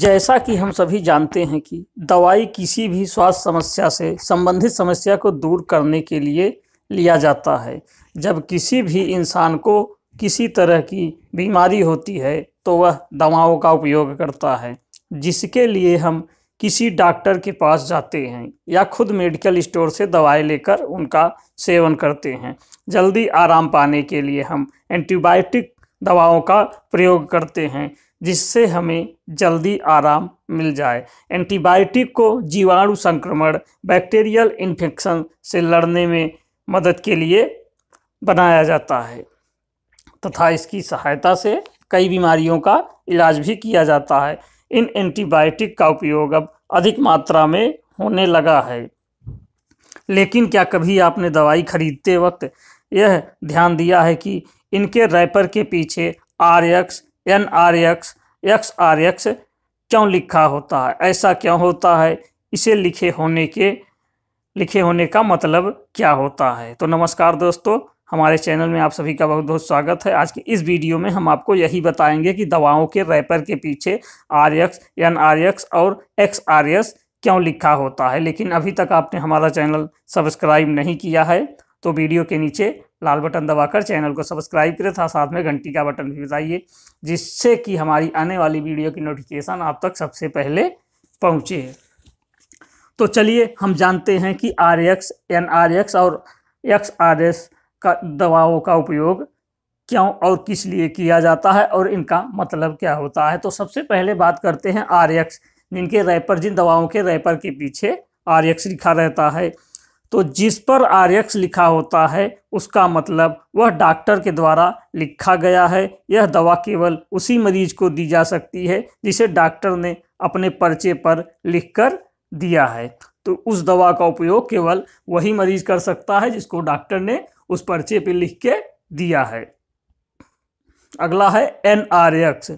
जैसा कि हम सभी जानते हैं कि दवाई किसी भी स्वास्थ्य समस्या से संबंधित समस्या को दूर करने के लिए लिया जाता है जब किसी भी इंसान को किसी तरह की बीमारी होती है तो वह दवाओं का उपयोग करता है जिसके लिए हम किसी डॉक्टर के पास जाते हैं या खुद मेडिकल स्टोर से दवाई लेकर उनका सेवन करते हैं जल्दी आराम पाने के लिए हम एंटीबायोटिक दवाओं का प्रयोग करते हैं जिससे हमें जल्दी आराम मिल जाए एंटीबायोटिक को जीवाणु संक्रमण बैक्टीरियल इन्फेक्शन से लड़ने में मदद के लिए बनाया जाता है तथा इसकी सहायता से कई बीमारियों का इलाज भी किया जाता है इन एंटीबायोटिक का उपयोग अब अधिक मात्रा में होने लगा है लेकिन क्या कभी आपने दवाई खरीदते वक्त यह ध्यान दिया है कि इनके रैपर के पीछे R X N R X X R X क्यों लिखा होता है ऐसा क्यों होता है इसे लिखे होने के लिखे होने का मतलब क्या होता है तो नमस्कार दोस्तों हमारे चैनल में आप सभी का बहुत बहुत स्वागत है आज के इस वीडियो में हम आपको यही बताएंगे कि दवाओं के रैपर के पीछे R X N R X और एक्स आर एस क्यों लिखा होता है लेकिन अभी तक आपने हमारा चैनल सब्सक्राइब नहीं किया है तो वीडियो के नीचे लाल बटन दबाकर चैनल को सब्सक्राइब करें था साथ में घंटी का बटन भी बताइए जिससे कि हमारी आने वाली वीडियो की नोटिफिकेशन आप तक सबसे पहले पहुँचे तो चलिए हम जानते हैं कि R X N R X और एक्स आर एस का दवाओं का उपयोग क्यों और किस लिए किया जाता है और इनका मतलब क्या होता है तो सबसे पहले बात करते हैं आर एक्स जिनके रैपर जिन दवाओं के रैपर के पीछे आर एक्स लिखा रहता है तो जिस पर आर एक्स लिखा होता है उसका मतलब वह डॉक्टर के द्वारा लिखा गया है यह दवा केवल उसी मरीज को दी जा सकती है जिसे डॉक्टर ने अपने पर्चे पर लिखकर दिया है तो उस दवा का उपयोग केवल वही मरीज कर सकता है जिसको डॉक्टर ने उस पर्चे पे लिख के दिया है अगला है एन आर एक्स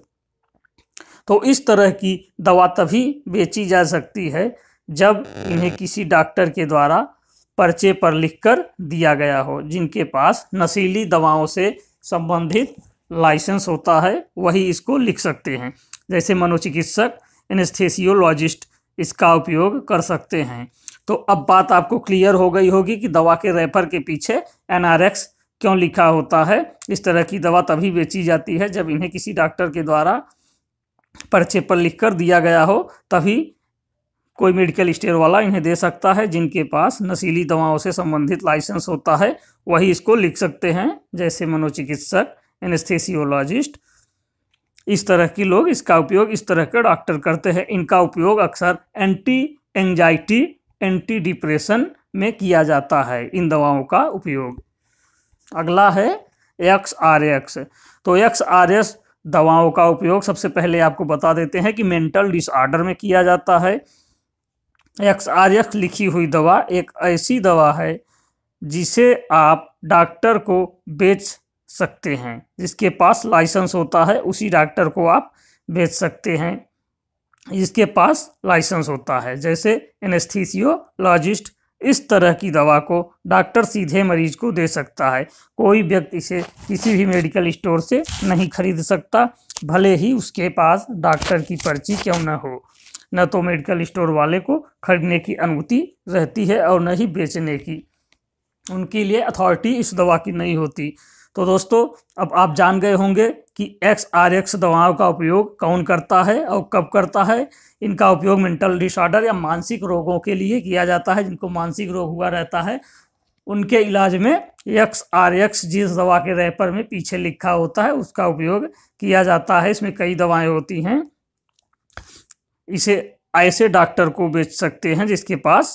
तो इस तरह की दवा तभी बेची जा सकती है जब इन्हें किसी डॉक्टर के द्वारा पर्चे पर लिखकर दिया गया हो जिनके पास नशीली दवाओं से संबंधित लाइसेंस होता है वही इसको लिख सकते हैं जैसे मनोचिकित्सक एनेस्थेसियोलॉजिस्ट इसका उपयोग कर सकते हैं तो अब बात आपको क्लियर हो गई होगी कि दवा के रेफर के पीछे एन क्यों लिखा होता है इस तरह की दवा तभी बेची जाती है जब इन्हें किसी डॉक्टर के द्वारा पर्चे पर लिख कर दिया गया हो तभी कोई मेडिकल स्टोर वाला इन्हें दे सकता है जिनके पास नशीली दवाओं से संबंधित लाइसेंस होता है वही इसको लिख सकते हैं जैसे मनोचिकित्सक एनेस्थेसियोलॉजिस्ट इस तरह की लोग इसका उपयोग इस तरह के डॉक्टर करते हैं इनका उपयोग अक्सर एंटी एंजाइटी एंटी डिप्रेशन में किया जाता है इन दवाओं का उपयोग अगला है एक्स आर एक्स तो एक्स आर एस दवाओं का उपयोग सबसे पहले आपको बता देते हैं कि मेंटल डिसऑर्डर में किया जाता है एक्स आर एक्स लिखी हुई दवा एक ऐसी दवा है जिसे आप डॉक्टर को बेच सकते हैं जिसके पास लाइसेंस होता है उसी डॉक्टर को आप बेच सकते हैं जिसके पास लाइसेंस होता है जैसे एनेस्थीसियोलॉजिस्ट इस तरह की दवा को डॉक्टर सीधे मरीज को दे सकता है कोई व्यक्ति इसे किसी भी मेडिकल स्टोर से नहीं खरीद सकता भले ही उसके पास डॉक्टर की पर्ची क्यों न हो न तो मेडिकल स्टोर वाले को खरीदने की अनुमति रहती है और न ही बेचने की उनके लिए अथॉरिटी इस दवा की नहीं होती तो दोस्तों अब आप जान गए होंगे कि एक्स आर एक्स दवाओं का उपयोग कौन करता है और कब करता है इनका उपयोग मेंटल डिसऑर्डर या मानसिक रोगों के लिए किया जाता है जिनको मानसिक रोग हुआ रहता है उनके इलाज में एक्स आर एक्स जिस दवा के रेपर में पीछे लिखा होता है उसका उपयोग किया जाता है इसमें कई दवाएं होती हैं इसे ऐसे डॉक्टर को बेच सकते हैं जिसके पास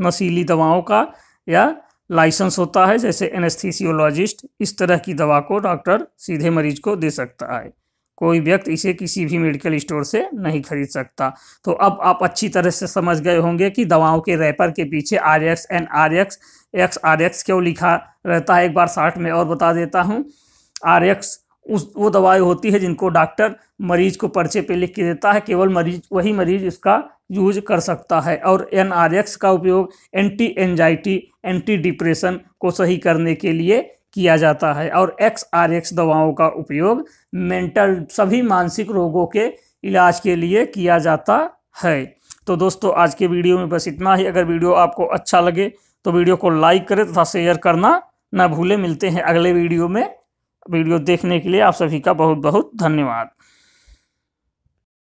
नशीली दवाओं का या लाइसेंस होता है जैसे एनेस्थीसियोलॉजिस्ट इस तरह की दवा को डॉक्टर सीधे मरीज को दे सकता है कोई व्यक्ति इसे किसी भी मेडिकल स्टोर से नहीं खरीद सकता तो अब आप अच्छी तरह से समझ गए होंगे कि दवाओं के रैपर के पीछे R X N R X X R X क्यों लिखा रहता है एक बार साठ में और बता देता हूँ आर एक्स उस वो दवाएँ होती है जिनको डॉक्टर मरीज को पर्चे पे लिख के देता है केवल मरीज वही मरीज इसका यूज कर सकता है और एन का उपयोग एंटी एंजाइटी एंटी डिप्रेशन को सही करने के लिए किया जाता है और एक्स आर एक्स दवाओं का उपयोग मेंटल सभी मानसिक रोगों के इलाज के लिए किया जाता है तो दोस्तों आज के वीडियो में बस इतना ही अगर वीडियो आपको अच्छा लगे तो वीडियो को लाइक करें तथा शेयर करना ना भूलें मिलते हैं अगले वीडियो में वीडियो देखने के लिए आप सभी का बहुत बहुत धन्यवाद